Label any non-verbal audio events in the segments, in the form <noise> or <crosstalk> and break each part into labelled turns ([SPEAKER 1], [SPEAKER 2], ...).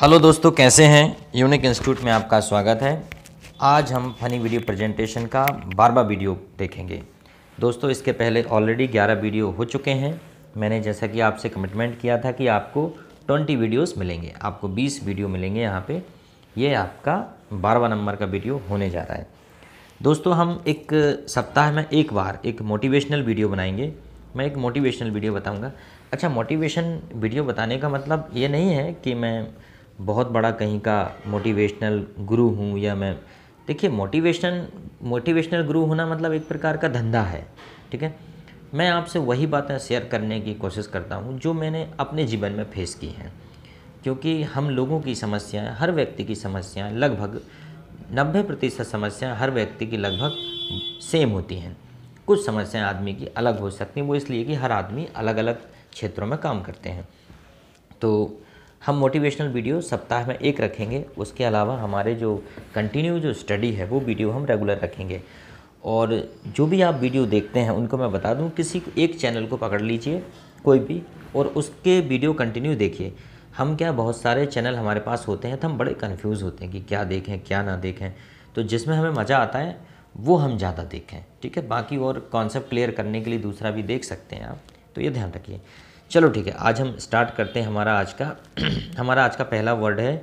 [SPEAKER 1] Hello दोस्तों कैसे हैं यूनिक इंस्टीट्यूट में आपका स्वागत है आज हम फनी वीडियो प्रेजेंटेशन का बारवा वीडियो देखेंगे दोस्तों इसके पहले ऑलरेडी 11 वीडियो हो चुके हैं मैंने जैसा कि आपसे कमिटमेंट किया था कि आपको 20 वीडियोस मिलेंगे आपको 20 वीडियो मिलेंगे यहाँ पे ये आपका बारवा नंबर का वीडियो होने जा रहा है दोस्तों हम एक सप्ताह में एक बार एक मोटिवेशनल वीडियो बनाएंगे मैं एक मोटिवेशनल वीडियो बताऊँगा अच्छा मोटिवेशन वीडियो बताने का मतलब ये नहीं है कि मैं बहुत बड़ा कहीं का मोटिवेशनल गुरु हूँ या मैं देखिए मोटिवेशन मोटिवेशनल गुरु होना मतलब एक प्रकार का धंधा है ठीक है मैं आपसे वही बातें शेयर करने की कोशिश करता हूँ जो मैंने अपने जीवन में फेस की हैं क्योंकि हम लोगों की समस्याएं हर व्यक्ति की समस्याएं लगभग 90 प्रतिशत समस्याएँ हर व्यक्ति की लगभग सेम होती हैं कुछ समस्याएं आदमी की अलग हो सकती हैं वो इसलिए कि हर आदमी अलग अलग क्षेत्रों में काम करते हैं तो हम मोटिवेशनल वीडियो सप्ताह में एक रखेंगे उसके अलावा हमारे जो कंटिन्यू जो स्टडी है वो वीडियो हम रेगुलर रखेंगे और जो भी आप वीडियो देखते हैं उनको मैं बता दूं किसी एक चैनल को पकड़ लीजिए कोई भी और उसके वीडियो कंटिन्यू देखिए हम क्या बहुत सारे चैनल हमारे पास होते हैं तो हम बड़े कन्फ्यूज़ होते हैं कि क्या देखें क्या ना देखें तो जिसमें हमें मज़ा आता है वो हम ज़्यादा देखें ठीक है बाकी और कॉन्सेप्ट क्लियर करने के लिए दूसरा भी देख सकते हैं आप तो ये ध्यान रखिए चलो ठीक है आज हम स्टार्ट करते हैं हमारा आज का <clears throat> हमारा आज का पहला वर्ड है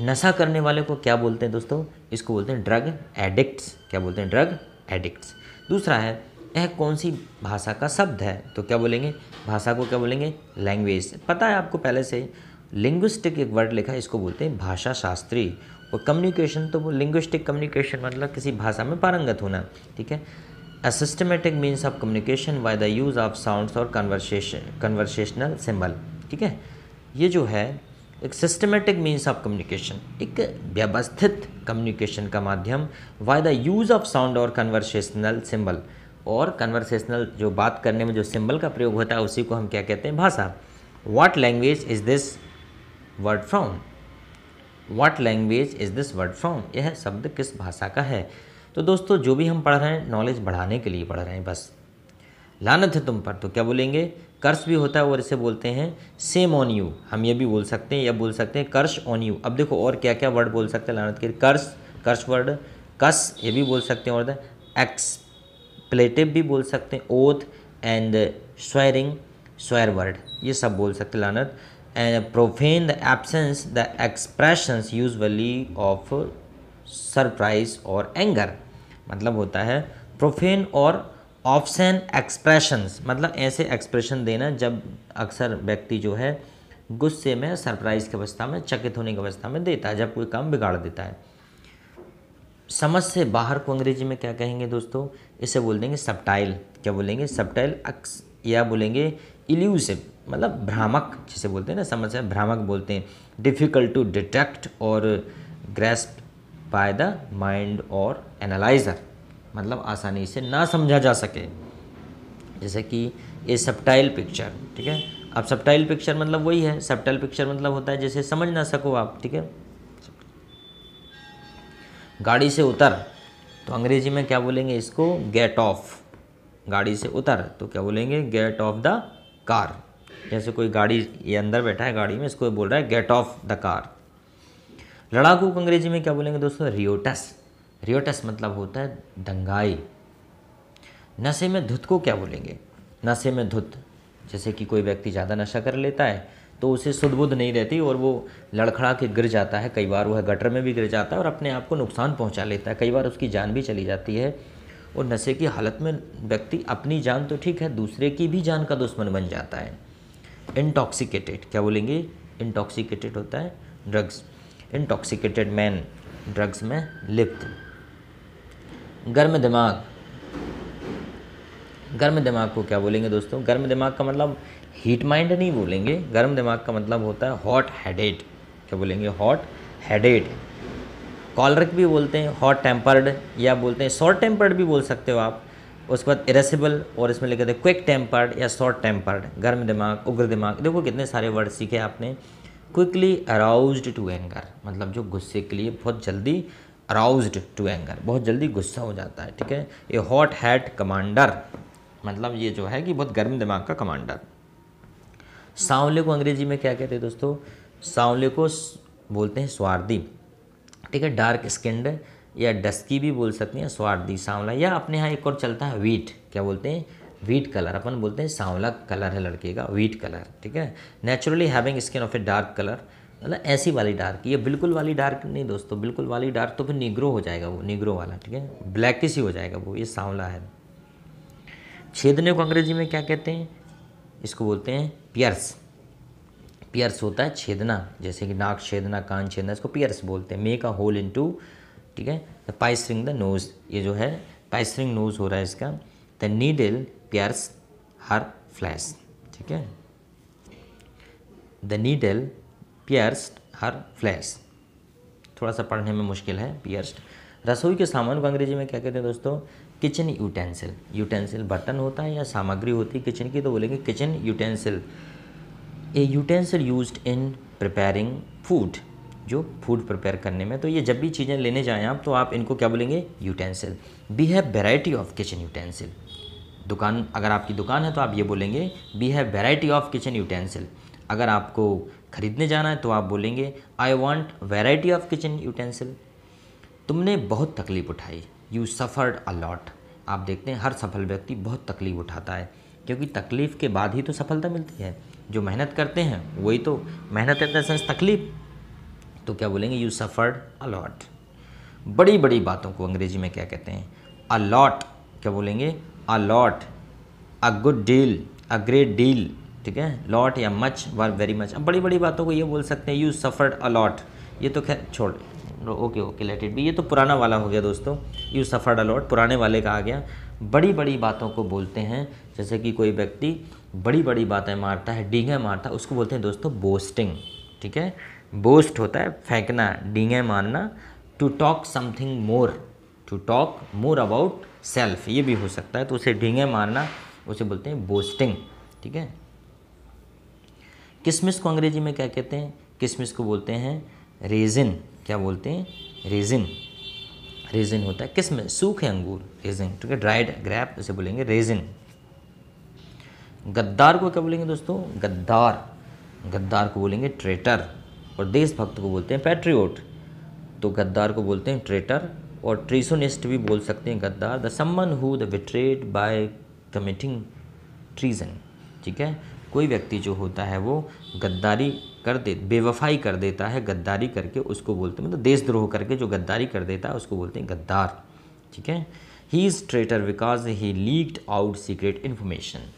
[SPEAKER 1] नशा करने वाले को क्या बोलते हैं दोस्तों इसको बोलते हैं ड्रग एडिक्ट्स क्या बोलते हैं ड्रग एडिक्ट्स दूसरा है यह कौन सी भाषा का शब्द है तो क्या बोलेंगे भाषा को क्या बोलेंगे लैंग्वेज पता है आपको पहले से लिंग्विस्टिक एक वर्ड लिखा है इसको बोलते हैं भाषा शास्त्री और कम्युनिकेशन तो वो लिंग्विस्टिक कम्युनिकेशन मतलब किसी भाषा में पारंगत होना ठीक है A systematic means of communication by the use of sounds or conversation conversational symbol ठीक है ये जो है एक systematic means of communication एक व्यवस्थित communication का माध्यम by the use of sound or conversational symbol और conversational जो बात करने में जो symbol का प्रयोग होता है उसी को हम क्या कहते हैं भाषा what language is this word from what language is this word from यह शब्द किस भाषा का है तो दोस्तों जो भी हम पढ़ रहे हैं नॉलेज बढ़ाने के लिए पढ़ रहे हैं बस लानत है तुम पर तो क्या बोलेंगे कर्स भी होता है और इसे बोलते हैं सेम ऑन यू हम ये भी बोल सकते हैं या बोल सकते हैं कर्स ऑन यू अब देखो और क्या क्या वर्ड बोल सकते हैं लानत के कर्स कर्स वर्ड कस ये भी बोल सकते हैं और एक्सप्लेटिव भी बोल सकते हैं oath and swearing swear word ये सब बोल सकते लानत and profane the absence the expressions usually of surprise और एंगर मतलब होता है प्रोफेन और ऑप्शन एक्सप्रेशंस मतलब ऐसे एक्सप्रेशन देना जब अक्सर व्यक्ति जो है गुस्से में सरप्राइज की अवस्था में चकित होने की अवस्था में देता है जब कोई काम बिगाड़ देता है समझ से बाहर को अंग्रेजी में क्या कहेंगे दोस्तों इसे बोल देंगे सबटाइल क्या बोलेंगे सबटाइल अक्स या बोलेंगे इल्यूसिव मतलब भ्रामक जिसे बोलते हैं ना समझ से भ्रामक बोलते हैं डिफ़िकल्ट टू डिटेक्ट और ग्रेस्प बाय द माइंड और एनालाइज़र मतलब आसानी से ना समझा जा सके जैसे कि ए सबटाइल पिक्चर ठीक है अब सबटाइल पिक्चर मतलब वही है सबटाइल पिक्चर मतलब होता है जैसे समझ ना सको आप ठीक है गाड़ी से उतर तो अंग्रेजी में क्या बोलेंगे इसको गेट ऑफ गाड़ी से उतर तो क्या बोलेंगे गेट ऑफ द कार जैसे कोई गाड़ी ये अंदर बैठा है गाड़ी में इसको बोल रहा है गेट ऑफ द कार हाँ। लड़ाकू को अंग्रेजी में क्या बोलेंगे दोस्तों रियोटस रियोटस मतलब होता है दंगाई नशे में धुत को क्या बोलेंगे नशे में धुत जैसे कि कोई व्यक्ति ज़्यादा नशा कर लेता है तो उसे सुदबुद्ध नहीं रहती और वो लड़खड़ा के गिर जाता है कई बार वह गटर में भी गिर जाता है और अपने आप को नुकसान पहुंचा लेता है कई बार उसकी जान भी चली जाती है और नशे की हालत में व्यक्ति अपनी जान तो ठीक है दूसरे की भी जान का दुश्मन बन जाता है इंटॉक्सिकेटेड क्या बोलेंगे इंटॉक्सिकेटेड होता है ड्रग्स इंटॉक्सिकेटेड मैन ड्रग्स में लिप्त गर्म दिमाग गर्म दिमाग को क्या बोलेंगे दोस्तों गर्म दिमाग का मतलब हीट माइंड नहीं बोलेंगे गर्म दिमाग का मतलब होता है हॉट हेडेड क्या बोलेंगे हॉट हेडेड कॉलरिक भी बोलते हैं हॉट टेम्पर्ड या बोलते हैं शॉर्ट टेम्पर्ड भी बोल सकते हो आप उसके बाद इरेसिबल और इसमें लिखे थे क्विक टेम्पर्ड या शॉर्ट टेम्पर्ड गर्म दिमाग उग्र दिमाग देखो कितने सारे वर्ड सीखे आपने क्विकली अराउज्ड टू एंगर मतलब जो गुस्से के लिए बहुत जल्दी अराउज्ड टू एंगर बहुत जल्दी गुस्सा हो जाता है ठीक है ए हॉट हैट कमांडर मतलब ये जो है कि बहुत गर्म दिमाग का कमांडर सांवले को अंग्रेजी में क्या कहते हैं दोस्तों सांवले को बोलते हैं स्वार्थी ठीक है डार्क स्किंड या डस्की भी बोल सकते हैं स्वार्थी सांवला या अपने यहाँ एक और चलता है वीट क्या बोलते हैं वीट कलर अपन बोलते हैं सांवला कलर है लड़के का वीट कलर ठीक है naturally having skin of a dark colour मतलब ऐसी वाली डार्क ये बिल्कुल वाली डार्क नहीं दोस्तों बिल्कुल वाली डार्क तो फिर निग्रो हो जाएगा वो निग्रो वाला ठीक है ब्लैक ही हो जाएगा वो ये सांवला है छेदने को अंग्रेजी में क्या कहते हैं इसको बोलते हैं पियर्स पियर्स होता है छेदना जैसे कि नाक छेदना कान छेदना इसको पियर्स बोलते हैं make a hole into ठीक है पाइसरिंग द नोज़ ये जो है पाइसरिंग नोज़ हो रहा है इसका the needle pierce her flesh ठीक है the needle pierced her flesh थोड़ा सा पढ़ने में मुश्किल है पियर्स रसोई के सामान को अंग्रेजी में क्या कहते हैं दोस्तों किचन यूटेंसिल यूटेंसिल बर्तन होता है या सामग्री होती है किचन की तो बोलेंगे kitchen utensil a utensil used in preparing food जो फूड प्रिपेयर करने में तो ये जब भी चीज़ें लेने जाएँ आप तो आप इनको क्या बोलेंगे utensil we have variety of kitchen utensil दुकान अगर आपकी दुकान है तो आप ये बोलेंगे we have variety of kitchen utensil अगर आपको ख़रीदने जाना है तो आप बोलेंगे I want variety of kitchen utensil तुमने बहुत तकलीफ़ उठाई यू सफ़र्ड अलॉट आप देखते हैं हर सफल व्यक्ति बहुत तकलीफ़ उठाता है क्योंकि तकलीफ़ के बाद ही तो सफलता मिलती है जो मेहनत करते हैं वही तो मेहनत इन देंस तकलीफ़ तो क्या बोलेंगे यू सफ़र्ड अलॉट बड़ी बड़ी बातों को अंग्रेज़ी में क्या कहते हैं अलॉट क्या बोलेंगे a lot a good deal a great deal ठीक है लॉट या मच वर वेरी मच अब बड़ी बड़ी बातों को ये बोल सकते हैं यू सफ़र्ड अ लॉट ये तो खैर छोड़ ओके ओके लेट इट भी ये तो पुराना वाला हो गया दोस्तों यू सफ़र्ड अलॉट पुराने वाले का आ गया बड़ी बड़ी बातों को बोलते हैं जैसे कि कोई व्यक्ति बड़ी बड़ी बातें मारता है डींगे मारता है उसको बोलते हैं दोस्तों बोस्टिंग ठीक है बोस्ट होता है फेंकना डींगे मारना to talk something more to talk more about self ये भी हो सकता है तो उसे ढींगे मारना उसे बोलते हैं बोस्टिंग ठीक है किसमिस को अंग्रेजी में क्या कहते हैं किसमिस को बोलते हैं रेजिन क्या बोलते हैं रेजिन रेजिन होता है किसमिस सूखे अंगूर रेजिन ठीक है ड्राइड ग्रैप उसे बोलेंगे रेजिन गद्दार को क्या बोलेंगे दोस्तों गद्दार गद्दार को बोलेंगे ट्रेटर और देशभक्त को बोलते हैं पैट्रियोट तो गद्दार को बोलते हैं ट्रेटर और ट्रीजोनिस्ट भी बोल सकते हैं गद्दार the someone who the betrayed by committing treason ठीक है कोई व्यक्ति जो होता है वो गद्दारी कर दे बेवफाई कर देता है गद्दारी करके उसको बोलते हैं मतलब देशद्रोह करके जो गद्दारी कर देता है उसको बोलते हैं गद्दार ठीक है he is traitor because he leaked out secret information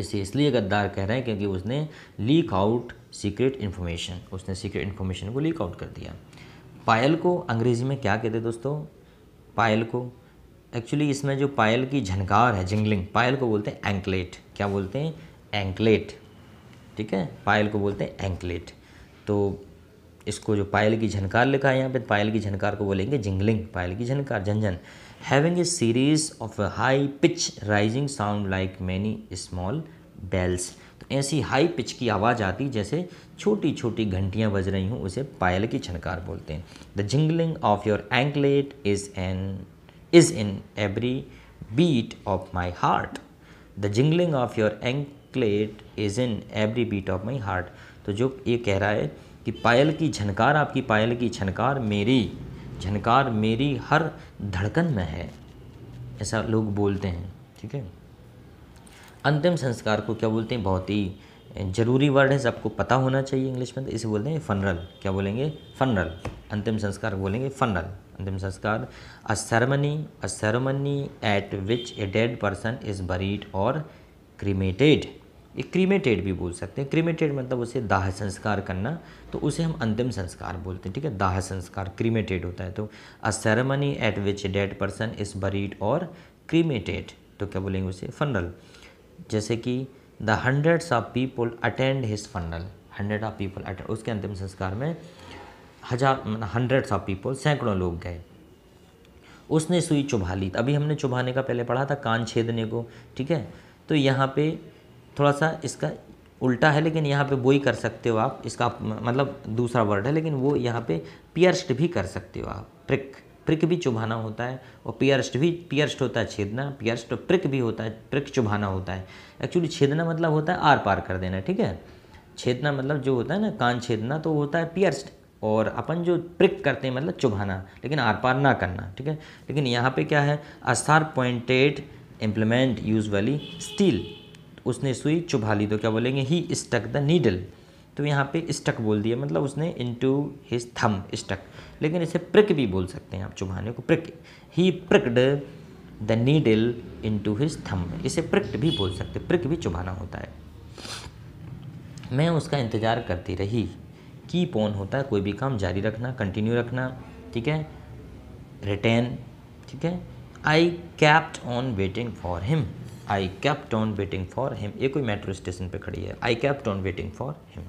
[SPEAKER 1] इसे इसलिए गद्दार कह रहे हैं क्योंकि उसने लीक आउट सीक्रेट इन्फॉर्मेशन उसने सीक्रेट इन्फॉर्मेशन को लीक आउट कर दिया पायल को अंग्रेज़ी में क्या कहते दोस्तों पायल को एक्चुअली इसमें जो पायल की झनकार है जिंगलिंग पायल को बोलते हैं एंकलेट क्या बोलते हैं एंकलेट ठीक है पायल को बोलते हैं एंकलेट तो इसको जो पायल की झनकार लिखा है यहाँ पे पायल की झनकार को बोलेंगे जिंगलिंग पायल की झनकार झंझन having a series of high pitch rising sound like many small bells ऐसी हाई पिच की आवाज़ आती जैसे छोटी छोटी घंटियाँ बज रही हूँ उसे पायल की छनकार बोलते हैं the jingling of your anklet is an is in every beat of my heart the jingling of your anklet is in every beat of my heart तो जो ये कह रहा है कि पायल की झनकार आपकी पायल की झनकार मेरी झनकार मेरी हर धड़कन में है ऐसा लोग बोलते हैं ठीक है अंतिम संस्कार को क्या बोलते हैं बहुत ही ज़रूरी वर्ड है सबको पता होना चाहिए इंग्लिश में तो इसे बोलते हैं फनरल क्या बोलेंगे फनरल अंतिम संस्कार बोलेंगे फनरल अंतिम संस्कार a ceremony a ceremony at which a dead person is buried और क्रीमेटेड ये क्रीमेटेड भी बोल सकते हैं क्रीमेटेड मतलब उसे दाह संस्कार करना तो उसे हम अंतिम संस्कार बोलते हैं ठीक है दाह संस्कार क्रीमेटेड होता है तो a ceremony at which a dead person is buried और क्रीमेटेड तो क्या बोलेंगे उसे फनरल जैसे कि the hundreds of people attend his funeral hundred of people attend उसके अंतिम संस्कार में हज़ार मतलब हंड्रेड्स ऑफ पीपल सैकड़ों लोग गए उसने सुई चुभा ली अभी हमने चुभाने का पहले पढ़ा था कान छेदने को ठीक है तो यहाँ पे थोड़ा सा इसका उल्टा है लेकिन यहाँ पे बोई कर सकते हो आप इसका मतलब दूसरा वर्ड है लेकिन वो यहाँ पे पियर्स्ड भी कर सकते हो आप प्रिक प्रिक भी चुभाना होता है और पियर्स्ट भी पियर्स्ट होता है छेदना पियर्स्ट और प्रिक भी होता है प्रिक चुभाना होता है एक्चुअली छेदना मतलब होता है आर पार कर देना ठीक है छेदना मतलब जो होता है ना कान छेदना तो होता है पियर्स्ट और अपन जो प्रिक करते हैं मतलब चुभाना लेकिन आर पार ना करना ठीक है लेकिन यहाँ पे क्या है अस्थार पॉइंटेड इम्प्लीमेंट यूज वाली स्टील उसने सुई चुभा ली तो क्या बोलेंगे ही स्टक द नीडल तो यहाँ पे स्टक बोल दिया मतलब उसने इनटू हिज थम स्टक लेकिन इसे प्रिक भी बोल सकते हैं आप चुभाने को prick he pricked the needle into his thumb इसे प्रिक्ट भी बोल सकते प्रिक भी चुभाना होता है मैं उसका इंतज़ार करती रही की पोन होता है कोई भी काम जारी रखना कंटिन्यू रखना ठीक है रिटेन ठीक है I kept on waiting for him I kept on waiting for him ये कोई मेट्रो स्टेशन पे खड़ी है I kept on waiting for him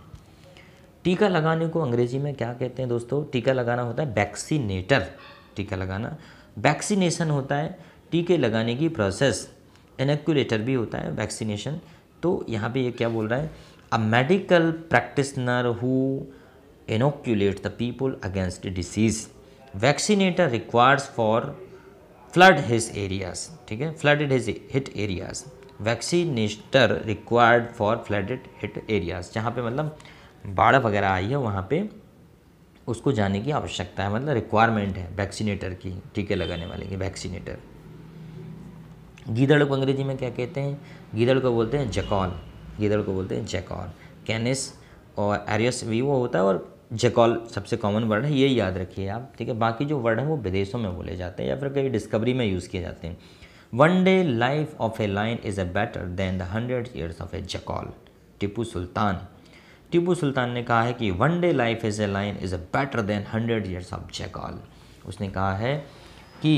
[SPEAKER 1] टीका लगाने को अंग्रेजी में क्या कहते हैं दोस्तों टीका लगाना होता है वैक्सीनेटर टीका लगाना वैक्सीनेशन होता है टीके लगाने की प्रोसेस एनक्यूलेटर भी होता है वैक्सीनेशन तो यहाँ पे ये क्या बोल रहा है a medical practitioner who inoculate the people against disease vaccinator requires for flood his areas ठीक है flooded his hit areas vaccinator required for flooded hit areas जहाँ पे मतलब बाढ़ वगैरह आई है वहाँ पे उसको जाने की आवश्यकता है मतलब रिक्वायरमेंट है वैक्सीनेटर की टीके लगाने वाले की वैक्सीनेटर गीदड़ को अंग्रेजी में क्या कहते हैं गीदड़ को बोलते हैं जकॉल गीदड़ को बोलते हैं जैकॉल कैनिस और एरियस भी वो होता है और जकॉल सबसे कॉमन वर्ड है ये याद रखिए आप ठीक है बाकी जो वर्ड हैं वो विदेशों में बोले जाते हैं या फिर कई डिस्कवरी में यूज़ किए जाते हैं one day life of a lion is a better than the hundred years of a jackal Tipu Sultan Tipu Sultan ने कहा है कि one day life is a lion is a better than hundred years of jackal उसने कहा है कि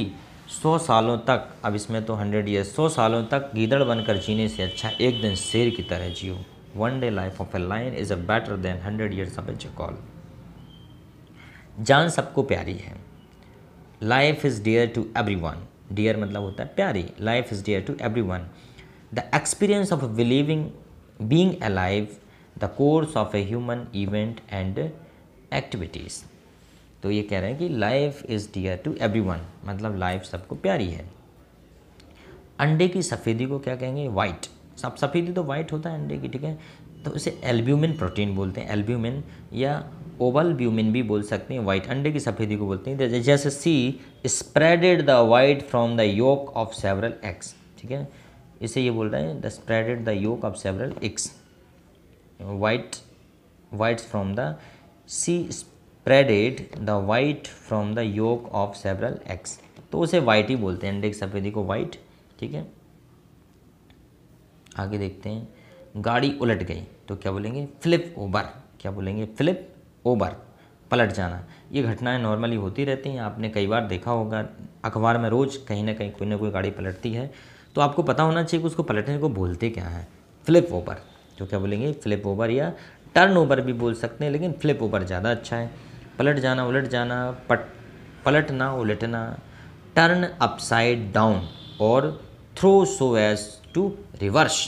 [SPEAKER 1] सौ सालों तक अब इसमें तो हंड्रेड ईयर्स सौ सालों तक गीदड़ बनकर जीने से अच्छा एक दिन शेर की तरह जियो one day life of a lion is a better than hundred years of a jackal जान सबको प्यारी है life is dear to everyone dear मतलब होता है प्यारी life is dear to everyone the experience of believing being alive the course of a human event and activities तो ये कह रहे हैं कि life is dear to one मतलब लाइफ सबको प्यारी है अंडे की सफ़ेदी को क्या कहेंगे वाइट सब सफ़ेदी तो वाइट होता है अंडे की ठीक है तो इसे एल्ब्यूमिन प्रोटीन बोलते हैं एल्ब्यूमिन या ओवल ब्यूमिन भी बोल सकते हैं वाइट अंडे की सफ़ेदी को बोलते हैं जैसे she separated the white from the yolk of several eggs ठीक है इसे ये बोल रहे हैं the separated the yolk of several eggs white whites from the she spreaded the white from the yolk of several eggs तो उसे white ही बोलते हैं देख सफ़ेदी को वाइट ठीक है आगे देखते हैं गाड़ी उलट गई तो क्या बोलेंगे फ्लिप ओवर क्या बोलेंगे फ्लिप ओवर पलट जाना ये घटनाएं नॉर्मली होती रहती हैं आपने कई बार देखा होगा अखबार में रोज़ कहीं ना कहीं कोई ना कोई गाड़ी पलटती है तो आपको पता होना चाहिए कि उसको पलटने को बोलते क्या हैं फ्लिप ओवर जो क्या बोलेंगे फ्लिप ओवर या टर्न ओवर भी बोल सकते हैं लेकिन फ्लिप ओवर ज़्यादा अच्छा है पलट जाना उलट जाना पट पलटना उलटना टर्न अपसाइड डाउन और throw so as to reverse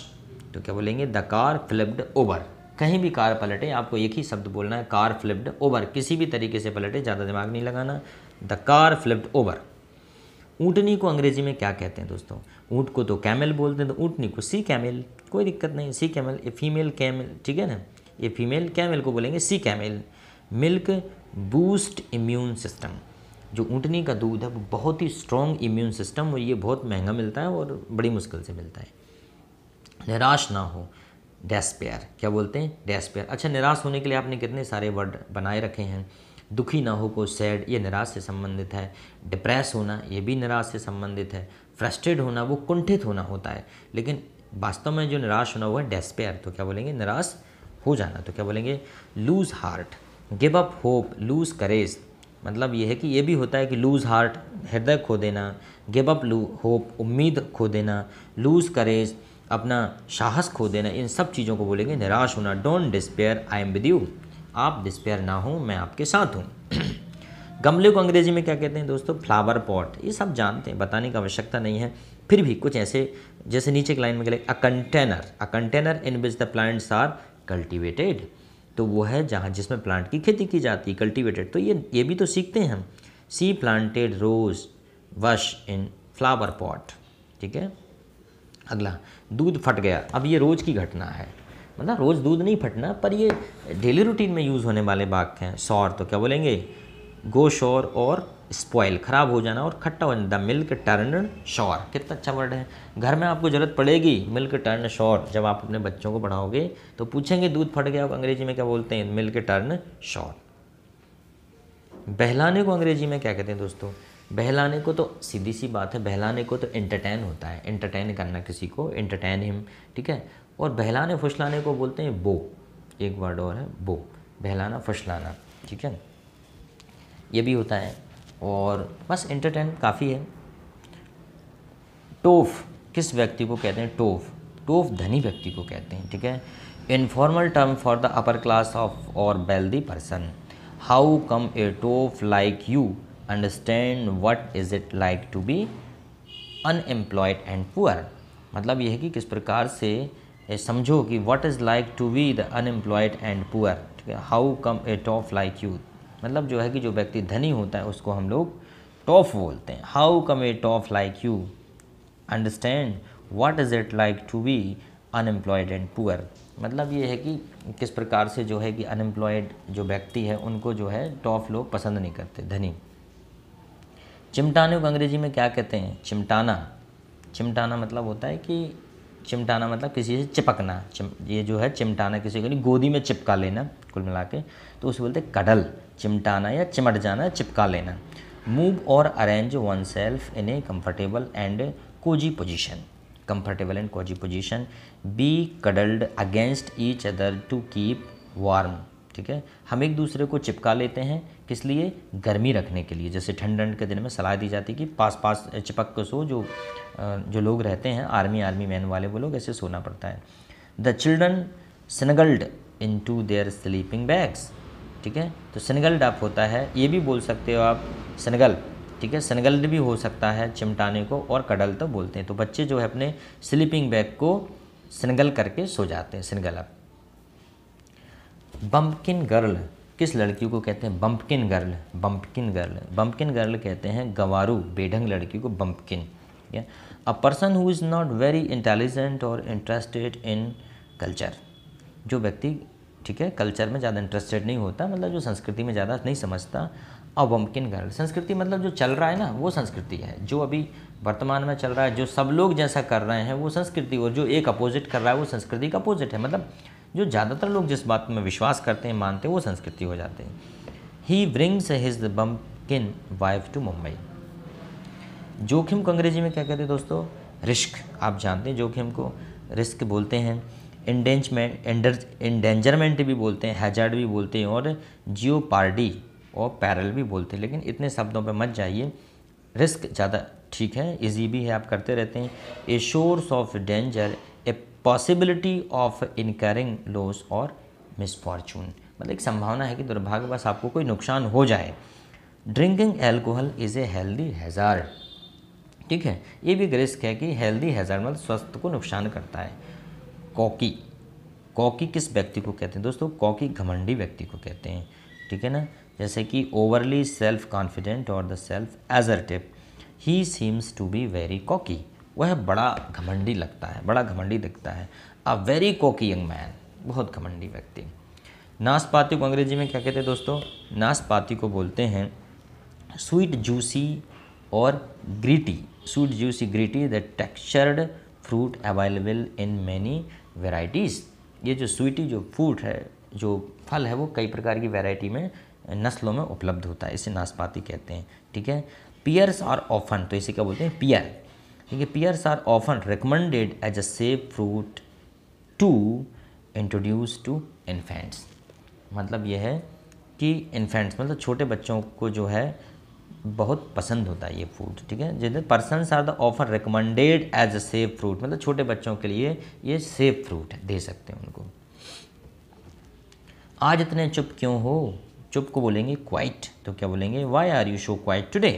[SPEAKER 1] तो क्या बोलेंगे द कार फ्लिप्ड ओवर कहीं भी कार पलटे आपको एक ही शब्द बोलना है कार फ्लिप्ड ओवर किसी भी तरीके से पलटे ज़्यादा दिमाग नहीं लगाना द कार फ्लिप्ड ओवर ऊँटनी को अंग्रेजी में क्या कहते हैं दोस्तों ऊँट को तो कैमल बोलते हैं तो ऊँटनी को सी कैमल कोई दिक्कत नहीं सी कैमल ये फीमेल कैमल ठीक है ना ये फीमेल कैमल को बोलेंगे she camel milk boost immune system जो ऊँटनी का दूध है वो बहुत ही स्ट्रॉन्ग इम्यून सिस्टम और ये बहुत महंगा मिलता है और बड़ी मुश्किल से मिलता है निराश ना हो डेस्पेयर क्या बोलते हैं डेस्पेयर अच्छा निराश होने के लिए आपने कितने सारे वर्ड बनाए रखे हैं दुखी ना हो को सैड ये निराश से संबंधित है डिप्रेस होना ये भी निराश से संबंधित है फ्रस्ट्रेट होना वो कुंठित होना होता है लेकिन वास्तव में जो निराश होना हुआ है डेस्पेयर तो क्या बोलेंगे निराश हो जाना तो क्या बोलेंगे lose heart give up hope lose courage मतलब यह है कि यह भी होता है कि लूज़ हार्ट हृदय खो देना गिव अप लू होप उम्मीद खो देना लूज़ करेज अपना साहस खो देना इन सब चीज़ों को बोलेंगे निराश होना don't despair I am with you आप डिस्पेयर ना हो मैं आपके साथ हूँ <coughs> गमले को अंग्रेजी में क्या कहते हैं दोस्तों फ्लावर पॉट ये सब जानते हैं बताने की आवश्यकता नहीं है फिर भी कुछ ऐसे जैसे नीचे की लाइन में a container a container in which the plants are cultivated तो वो है जहाँ जिसमें प्लांट की खेती की जाती है कल्टिवेटेड तो ये ये भी तो सीखते हैं हम सी प्लांटेड रोज वश इन फ्लावर पॉट ठीक है अगला दूध फट गया अब ये रोज़ की घटना है मतलब रोज़ दूध नहीं फटना पर ये डेली रूटीन में यूज़ होने वाले बाग हैं शौर तो क्या बोलेंगे गो शोर और स्पॉयल ख़राब हो जाना और खट्टा हो जाना द मिल्क टर्न शॉर कितना अच्छा वर्ड है घर में आपको ज़रूरत पड़ेगी मिल्क टर्न शॉर जब आप अपने बच्चों को पढ़ाओगे तो पूछेंगे दूध फट गया अंग्रेजी में क्या बोलते हैं मिल्क टर्न शॉर बहलाने को अंग्रेजी में क्या कहते हैं दोस्तों बहलाने को तो सीधी सी बात है बहलाने को तो एंटरटेन होता है एंटरटेन करना किसी को एंटरटेन हिम ठीक है और बहलाने फुसलाने को बोलते हैं बो एक वर्ड और है बो बहलाना फुसलाना ठीक है ये भी होता है और बस इंटरटेन काफ़ी है टोफ किस व्यक्ति को कहते हैं टोफ टोफ धनी व्यक्ति को कहते हैं ठीक है informal term for the upper class of or wealthy person how come a toff like you understand what is it like to be unemployed and poor मतलब यह है कि किस प्रकार से समझो कि what is like to be the unemployed and poor ठीक है how come a toff like you मतलब जो है कि जो व्यक्ति धनी होता है उसको हम लोग टॉफ बोलते हैं how come a toff like you understand what is it like to be unemployed and poor मतलब ये है कि किस प्रकार से जो है कि अनएम्प्लॉयड जो व्यक्ति है उनको जो है टॉफ लोग पसंद नहीं करते धनी चिमटाने को अंग्रेजी में क्या कहते हैं चिमटाना चिमटाना मतलब होता है कि चिमटाना मतलब किसी से चिपकना चिम ये जो है चिमटाना किसी को नहीं गोदी में चिपका लेना कुल मिला के तो उसे बोलते हैं कडल चिमटाना या चिमट जाना चिपका लेना move or arrange oneself in a comfortable and cosy position comfortable and cosy position be cuddled against each other to keep warm ठीक है हम एक दूसरे को चिपका लेते हैं किस लिए गर्मी रखने के लिए जैसे ठंड ठंड के दिन में सलाह दी जाती है कि पास पास चिपक के सो जो जो लोग रहते हैं आर्मी आर्मी मैन वाले वो लोग ऐसे सोना पड़ता है the children snuggled into their sleeping bags ठीक है तो सनगल्ड आप होता है ये भी बोल सकते हो आप सनगल ठीक है सनगल्ड भी हो सकता है चिमटाने को और कडल तो बोलते हैं तो बच्चे जो है अपने स्लीपिंग बैग को सनगल करके सो जाते हैं सनगल अप बम्पकिन गर्ल किस लड़की को कहते हैं bumpkin girl bumpkin girl bumpkin girl कहते हैं गंवारू बेढंग लड़की को बम्पकिन ठीक है a person who is not very intelligent or interested in culture जो व्यक्ति ठीक है कल्चर में ज़्यादा इंटरेस्टेड नहीं होता मतलब जो संस्कृति में ज़्यादा नहीं समझता अब मुमकिन गर्ल संस्कृति मतलब जो चल रहा है ना वो संस्कृति है जो अभी वर्तमान में चल रहा है जो सब लोग जैसा कर रहे हैं वो संस्कृति और जो एक अपोजिट कर रहा है वो संस्कृति का अपोजिट है मतलब जो ज़्यादातर लोग जिस बात में विश्वास करते हैं मानते हैं वो संस्कृति हो जाते हैं he brings his kin wife to Mumbai जोखिम को अंग्रेजी में क्या कहते हैं दोस्तों रिस्क आप जानते हैं जोखिम को रिस्क बोलते हैं इंडेंजमेंट एंडर इंडेंजरमेंट भी बोलते हैं हैजार्ड भी बोलते हैं और जियो पार्डी और पैरल भी बोलते हैं लेकिन इतने शब्दों पर मत जाइए रिस्क ज़्यादा ठीक है इजी भी है आप करते रहते हैं a source of danger a possibility of incurring loss or misfortune मतलब एक संभावना है कि दुर्भाग्यवश आपको कोई नुकसान हो जाए drinking alcohol is a healthy hazard ठीक है ये भी ग्रेस्क रिस्क है कि हेल्दी हैजार मतलब स्वास्थ्य को नुकसान करता है कॉकी कॉकी किस व्यक्ति को कहते हैं दोस्तों कॉकी घमंडी व्यक्ति को कहते हैं ठीक है ना जैसे कि overly self confident or the self assertive he seems to be very cocky वह बड़ा घमंडी लगता है बड़ा घमंडी दिखता है a very cocky young man बहुत घमंडी व्यक्ति नाशपाती को अंग्रेजी में क्या कहते हैं दोस्तों नाशपाती को बोलते हैं स्वीट जूसी और gritty sweet juicy gritty the textured fruit available in many varieties ये जो स्वीटी जो फ्रूट है जो फल है वो कई प्रकार की वेराइटी में नस्लों में उपलब्ध होता है इसे नाशपाती कहते हैं ठीक है पियर्स आर ऑफन तो इसे क्या बोलते हैं पियर ठीक है pears are often recommended as a safe fruit to introduce to infants मतलब यह है कि इन्फेंट्स मतलब छोटे बच्चों को जो है बहुत पसंद होता है ये फूड ठीक है जिधर person are the offer recommended as a safe fruit मतलब छोटे बच्चों के लिए ये सेफ फ्रूट है दे सकते हैं उनको आज इतने चुप क्यों हो चुप को बोलेंगे क्वाइट तो क्या बोलेंगे why are you so quiet today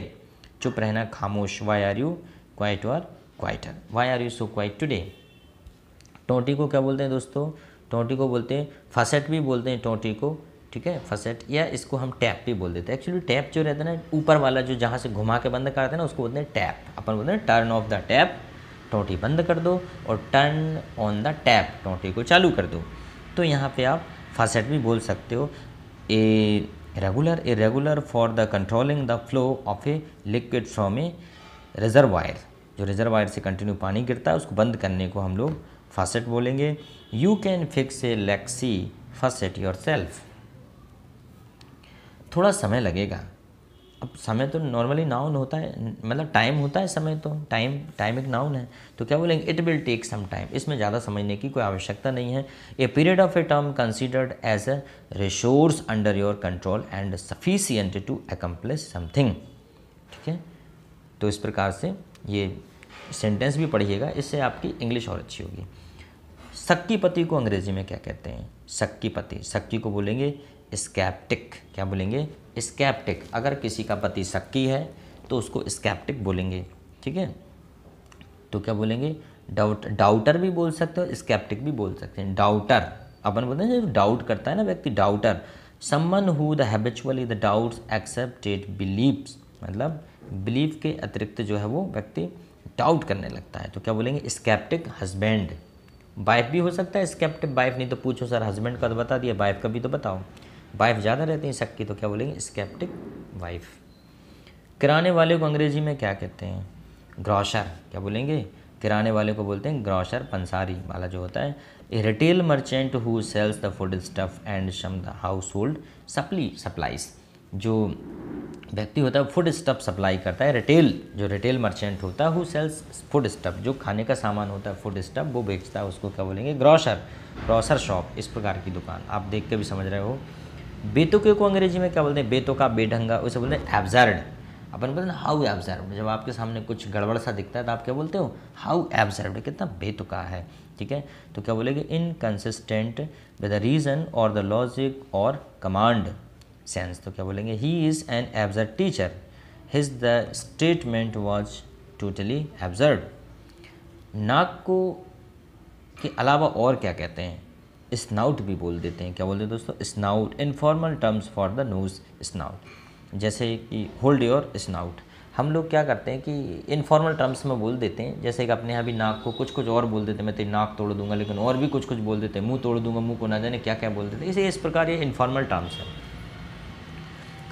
[SPEAKER 1] चुप रहना खामोश वाई आर यू क्वाइट और quieter why are you so quiet today टोटी को क्या बोलते हैं दोस्तों टोटी को बोलते हैं फसेट भी बोलते हैं टोटी को ठीक है फसेट या इसको हम टैप भी बोल देते हैं एक्चुअली टैप जो रहता है ना ऊपर वाला जो जहाँ से घुमा के बंद करते हैं ना उसको बोलते हैं टैप अपन बोलते हैं टर्न ऑफ द टैप टोटी बंद कर दो और टर्न ऑन द टैप टोटी को चालू कर दो तो यहाँ पे आप फसेट भी बोल सकते हो a regular a regular for the controlling the flow of a liquid from a reservoir जो रिजर्वायर से कंटिन्यू पानी गिरता है उसको बंद करने को हम लोग फसेट बोलेंगे you can fix a leaky faucet yourself थोड़ा समय लगेगा अब समय तो नॉर्मली नाउन होता है मतलब टाइम होता है समय तो टाइम टाइम एक नाउन है तो क्या बोलेंगे it will take some time इसमें ज़्यादा समझने की कोई आवश्यकता नहीं है a period of a term considered as a resource under your control and sufficient to accomplish something ठीक है तो इस प्रकार से ये सेंटेंस भी पढ़िएगा इससे आपकी इंग्लिश और अच्छी होगी पति को अंग्रेजी में क्या कहते हैं पति सक्की को बोलेंगे स्कैप्टिक क्या बोलेंगे स्कैप्टिक अगर किसी का पति शक्की है तो उसको स्कैप्टिक बोलेंगे ठीक है तो क्या बोलेंगे डाउट डाउटर भी बोल सकते हो स्कैप्टिक भी बोल सकते हैं डाउटर अपन बोलते हैं जब डाउट करता है ना व्यक्ति doubter someone who the habitually the doubts accepted beliefs मतलब बिलीव के अतिरिक्त जो है वो व्यक्ति डाउट करने लगता है तो क्या बोलेंगे स्कैप्टिक हस्बैंड वाइफ भी हो सकता है स्कैप्टिक वाइफ नहीं तो पूछो सर हस्बैंड का तो बता दिया वाइफ का भी तो बताओ वाइफ ज़्यादा रहती हैं शक की तो क्या बोलेंगे स्केप्टिक वाइफ किराने वाले को अंग्रेजी में क्या कहते हैं ग्रॉशर क्या बोलेंगे किराने वाले को बोलते हैं ग्रॉशर पंसारी वाला जो होता है a retail merchant who sells the food stuff and some the household supply supplies जो व्यक्ति होता है फूड स्टफ सप्लाई करता है रिटेल जो रिटेल मर्चेंट होता है हु सेल्स फूड स्टफ जो खाने का सामान होता है फूड स्टफ वो बेचता है उसको क्या बोलेंगे ग्रॉशर ग्रॉसर शॉप इस प्रकार की दुकान आप देख के भी समझ रहे हो बेतुके को अंग्रेजी में क्या बोलते हैं बेतो का बेढंगा उसे बोलते हैं एब्जर्ड अपन बोलते हैं हाउ एब्जर्व जब आपके सामने कुछ गड़बड़ सा दिखता है तो आप क्या बोलते हो हाउ एब्जर्व कितना बेतुका है ठीक है तो क्या बोलेंगे inconsistent with the reason or the logic or common sense तो क्या बोलेंगे he is an absurd teacher his the statement was totally absurd नाक को के अलावा और क्या कहते हैं स्नाउट भी बोल देते हैं क्या बोलते हैं दोस्तों snout informal terms for the nose snout जैसे कि होल्ड योर स्नाउट हम लोग क्या करते हैं कि इनफॉर्मल टर्म्स में बोल देते हैं जैसे कि अपने यहाँ भी नाक को कुछ कुछ और बोल देते हैं मैं तेरी नाक तोड़ दूंगा लेकिन और भी कुछ कुछ बोल देते हैं मुंह तोड़ दूंगा मुंह को ना जाने क्या क्या बोल देते हैं इसे इस प्रकार ये इनफॉर्मल टर्म्स है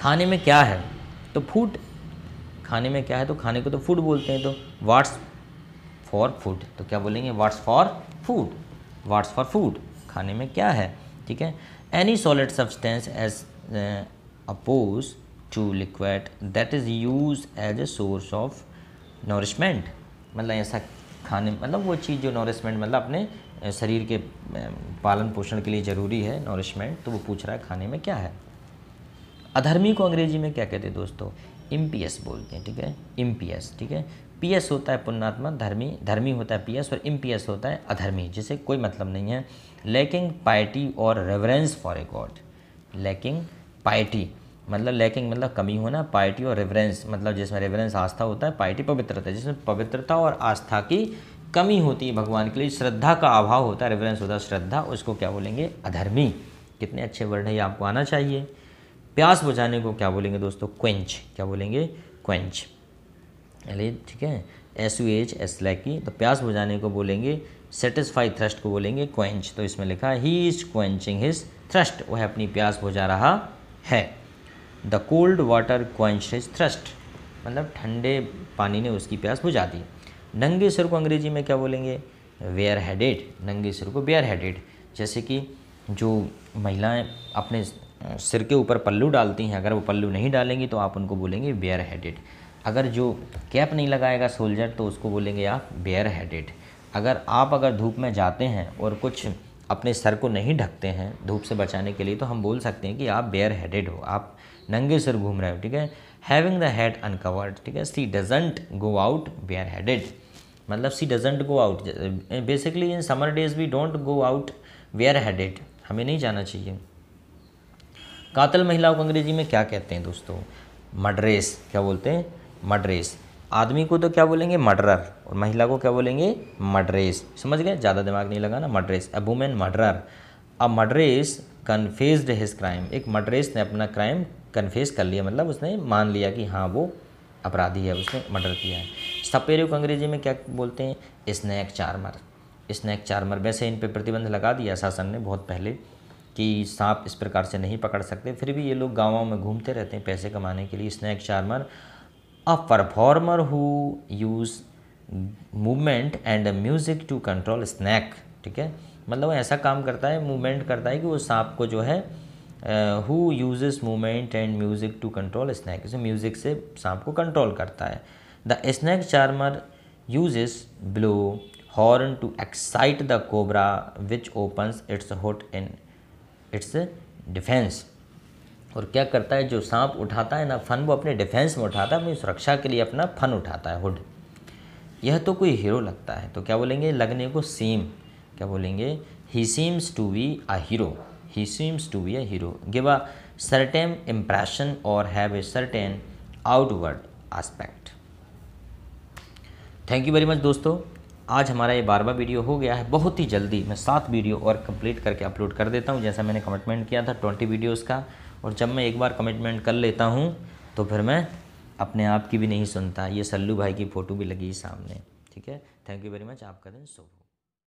[SPEAKER 1] खाने में क्या है तो फूड खाने में क्या है तो खाने को तो फूड बोलते हैं तो वाट्स फॉर फूड तो क्या बोलेंगे what's for food what's for food खाने में क्या है ठीक है any solid substance as opposed to liquid that is used as a source of nourishment मतलब ऐसा खाने मतलब वो चीज़ जो नॉरिशमेंट मतलब अपने uh, शरीर के um, पालन पोषण के लिए ज़रूरी है नॉरिशमेंट तो वो पूछ रहा है खाने में क्या है अधर्मी को अंग्रेजी में क्या कहते हैं दोस्तों इम्पियस बोलते हैं ठीक है इम्पियस ठीक है पीएस होता है पुण्यात्मा धर्मी धर्मी होता है पीएस और इमपीएस होता है अधर्मी जिसे कोई मतलब नहीं है lacking piety or reverence for a god lacking piety मतलब लैकिंग मतलब कमी होना पाइटी और रेवरेंस मतलब जिसमें रेवरेंस आस्था होता है पाइटी पवित्रता जिसमें पवित्रता और आस्था की कमी होती है भगवान के लिए श्रद्धा का अभाव होता है रेवरेंस होता है श्रद्धा उसको क्या बोलेंगे अधर्मी कितने अच्छे वर्ड है ये आपको आना चाहिए प्यास बुझाने को क्या बोलेंगे दोस्तों क्वेंच क्या बोलेंगे क्वेंच एल ठीक है एस यू एच एस लैकी तो प्यास बुझाने को बोलेंगे सेटिस्फाई थ्रस्ट को बोलेंगे क्वेंच तो इसमें लिखा he is quenching his thirst वह अपनी प्यास बुझा रहा है the cold water quench his thirst मतलब ठंडे पानी ने उसकी प्यास बुझा दी नंगे सिर को अंग्रेजी में क्या बोलेंगे वेयर हेडेड नंगे सिर को बेयर हेडेड जैसे कि जो महिलाएं अपने सिर के ऊपर पल्लू डालती हैं अगर वो पल्लू नहीं डालेंगी तो आप उनको बोलेंगे बेयर हेडेड अगर जो कैप नहीं लगाएगा सोल्जर तो उसको बोलेंगे आप बेयर हेडेड अगर आप अगर धूप में जाते हैं और कुछ अपने सर को नहीं ढकते हैं धूप से बचाने के लिए तो हम बोल सकते हैं कि आप बेयर हेडेड हो आप नंगे सिर घूम रहे हो ठीक है हैविंग द हेड अनकवर्ड ठीक है she doesn't go out bare headed मतलब she doesn't go out basically in summer days we don't go out bare headed हमें नहीं जाना चाहिए कातल महिलाओं को अंग्रेजी में क्या कहते हैं दोस्तों मड्रेस क्या बोलते हैं मडरेस आदमी को तो क्या बोलेंगे मर्डरर और महिला को क्या बोलेंगे मड्रेस समझ गए ज़्यादा दिमाग नहीं लगाना murderess a woman murderer a murderess confessed his crime एक मड्रेस ने अपना क्राइम कन्फेस कर लिया मतलब उसने मान लिया कि हाँ वो अपराधी है उसने मर्डर किया है सपेरे को अंग्रेजी में क्या बोलते हैं स्नैक चार्मर स्नैक चार्मर वैसे इन पर प्रतिबंध लगा दिया शासन ने बहुत पहले कि सांप इस प्रकार से नहीं पकड़ सकते फिर भी ये लोग गाँवों में घूमते रहते हैं पैसे कमाने के लिए snake charmer A performer who use movement and music to control snack ठीक है मतलब वो ऐसा काम करता है मूवमेंट करता है कि वो सांप को जो है who uses movement and music to control snake इसे म्यूज़िक से सांप को कंट्रोल करता है the snake charmer uses blow horn to excite the cobra which opens its hood in it's defence और क्या करता है जो सांप उठाता है ना फन वो अपने डिफेंस में उठाता है अपनी सुरक्षा के लिए अपना फन उठाता है हुड यह तो कोई हीरो लगता है तो क्या बोलेंगे लगने को सीम क्या बोलेंगे he seems to be a hero he seems to be a hero give a certain impression or have a certain outward aspect thank you very much दोस्तों आज हमारा ये बारवा वीडियो हो गया है बहुत ही जल्दी मैं सात वीडियो और कंप्लीट करके अपलोड कर देता हूँ जैसा मैंने कमिटमेंट किया था ट्वेंटी वीडियोज़ का और जब मैं एक बार कमिटमेंट कर लेता हूँ तो फिर मैं अपने आप की भी नहीं सुनता ये सल्लू भाई की फ़ोटो भी लगी सामने ठीक है थैंक यू वेरी मच आपका दिन शुभ